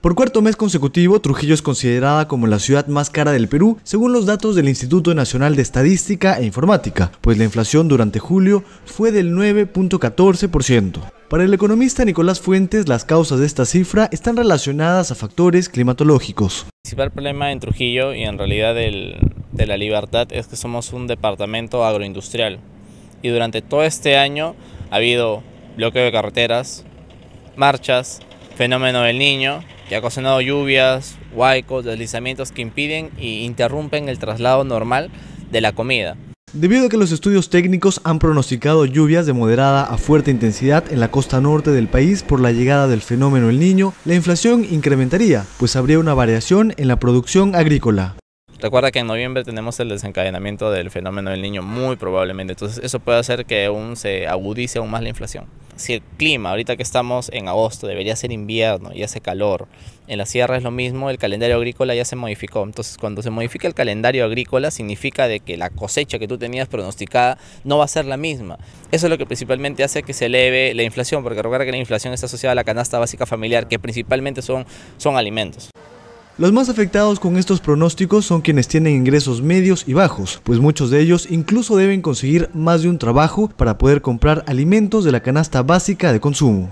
Por cuarto mes consecutivo, Trujillo es considerada como la ciudad más cara del Perú, según los datos del Instituto Nacional de Estadística e Informática, pues la inflación durante julio fue del 9.14%. Para el economista Nicolás Fuentes, las causas de esta cifra están relacionadas a factores climatológicos. El principal problema en Trujillo y en realidad del, de la libertad es que somos un departamento agroindustrial y durante todo este año ha habido bloqueo de carreteras, marchas, fenómeno del niño que ha ocasionado lluvias, huecos, deslizamientos que impiden e interrumpen el traslado normal de la comida. Debido a que los estudios técnicos han pronosticado lluvias de moderada a fuerte intensidad en la costa norte del país por la llegada del fenómeno El Niño, la inflación incrementaría, pues habría una variación en la producción agrícola. Recuerda que en noviembre tenemos el desencadenamiento del fenómeno del niño, muy probablemente. Entonces, eso puede hacer que aún se agudice aún más la inflación. Si el clima, ahorita que estamos en agosto, debería ser invierno y hace calor, en la sierra es lo mismo, el calendario agrícola ya se modificó. Entonces, cuando se modifica el calendario agrícola, significa de que la cosecha que tú tenías pronosticada no va a ser la misma. Eso es lo que principalmente hace que se eleve la inflación, porque recuerda que la inflación está asociada a la canasta básica familiar, que principalmente son, son alimentos. Los más afectados con estos pronósticos son quienes tienen ingresos medios y bajos, pues muchos de ellos incluso deben conseguir más de un trabajo para poder comprar alimentos de la canasta básica de consumo.